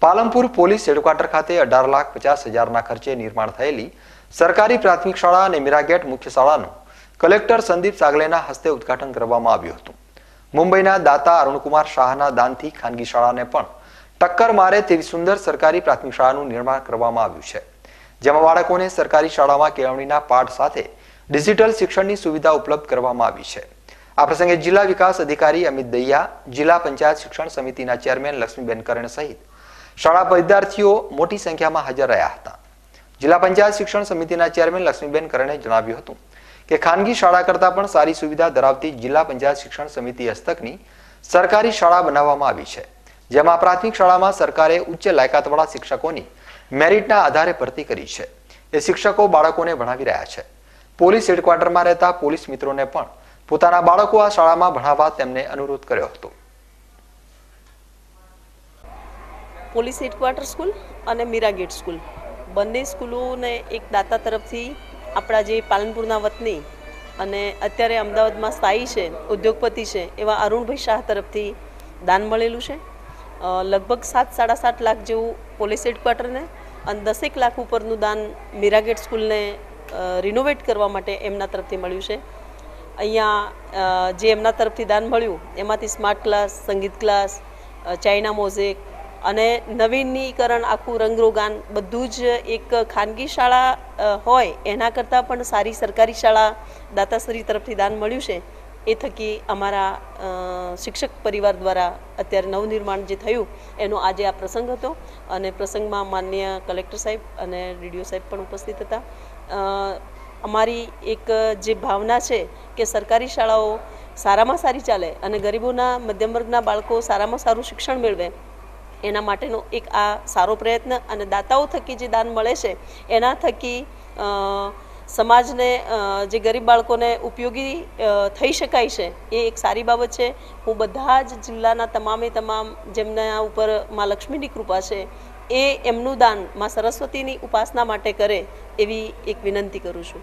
Palampur police headquarter ખાતે અઢાર લાખ પચાસ હજારના ખર્ચે નિર્માણ થયેલી સરકારી પ્રાથમિક શાળા અને મીરાગેટ મુખ્ય શાળાનું કલેક્ટર સંદીપ સાગલેના હસ્તે ઉદઘાટન કરવામાં આવ્યું હતું મુંબઈના દાતા અરુણકુમાર શાહના દાનથી ખાનગી શાળાને પણ ટક્કર મારે તેવી સુંદર સરકારી પ્રાથમિક શાળાનું નિર્માણ કરવામાં આવ્યું છે જેમાં બાળકોને સરકારી શાળામાં કેળવણીના પાઠ સાથે ડિજિટલ શિક્ષણની સુવિધા ઉપલબ્ધ કરવામાં આવી છે આ પ્રસંગે જિલ્લા વિકાસ અધિકારી અમિત દૈયા જિલ્લા પંચાયત શિક્ષણ સમિતિના ચેરમેન લક્ષ્મીબેન કરણ સહિત શાળા વિદ્યાર્થીઓ મોટી સંખ્યામાં હાજર રહ્યા હતા જિલ્લા પંચાયત શિક્ષણ સમિતિના ચેરમેન લક્ષ્મીબેન કરણે જણાવ્યું હતું કે ખાનગી શાળા કરતાં પણ સારી સુવિધા ધરાવતી જિલ્લા પંચાયત શિક્ષણ સમિતિ હસ્તકની સરકારી શાળા બનાવવામાં આવી છે જેમાં પ્રાથમિક શાળામાં સરકારે ઉચ્ચ લાયકાતવાળા શિક્ષકોની મેરિટના આધારે ભરતી કરી છે એ શિક્ષકો બાળકોને ભણાવી રહ્યા છે પોલીસ હેડક્વાર્ટરમાં રહેતા પોલીસ મિત્રોને પણ પોતાના બાળકો આ શાળામાં ભણાવવા તેમને અનુરોધ કર્યો હતો પોલીસ હેડક્વાર્ટર સ્કૂલ અને મીરા ગેટ સ્કૂલ બંને સ્કૂલોને એક દાતા તરફથી આપણા જે પાલનપુરના વતની અને અત્યારે અમદાવાદમાં સ્થાયી છે ઉદ્યોગપતિ છે એવા અરુણભાઈ શાહ તરફથી દાન મળેલું છે લગભગ સાત સાડા સાત લાખ જેવું પોલીસ હેડક્વાર્ટરને અને દસેક લાખ ઉપરનું દાન મીરા ગેટ સ્કૂલને રિનોવેટ કરવા માટે એમના તરફથી મળ્યું છે અહીંયા જે એમના તરફથી દાન મળ્યું એમાંથી સ્માર્ટ ક્લાસ સંગીત ક્લાસ ચાઇના મોઝેક અને નવીનીકરણ આખું રંગરોગાન બધું જ એક ખાનગી શાળા હોય એના કરતાં પણ સારી સરકારી શાળા દાતાશ્રી તરફથી દાન મળ્યું છે એ થકી અમારા શિક્ષક પરિવાર દ્વારા અત્યારે નવનિર્માણ જે થયું એનો આજે આ પ્રસંગ હતો અને પ્રસંગમાં માન્ય કલેક્ટર સાહેબ અને ડીડીઓ સાહેબ પણ ઉપસ્થિત હતા અમારી એક જે ભાવના છે કે સરકારી શાળાઓ સારામાં સારી ચાલે અને ગરીબોના મધ્યમ વર્ગના બાળકો સારામાં સારું શિક્ષણ મેળવે એના માટેનો એક આ સારો પ્રયત્ન અને દાતાઓ થકી જે દાન મળે છે એના થકી સમાજને જે ગરીબ બાળકોને ઉપયોગી થઈ શકાય છે એ એક સારી બાબત છે હું બધા જ જિલ્લાના તમામે તમામ જેમના ઉપર માં લક્ષ્મીની કૃપા છે એ એમનું દાન માં સરસ્વતીની ઉપાસના માટે કરે એવી એક વિનંતી કરું છું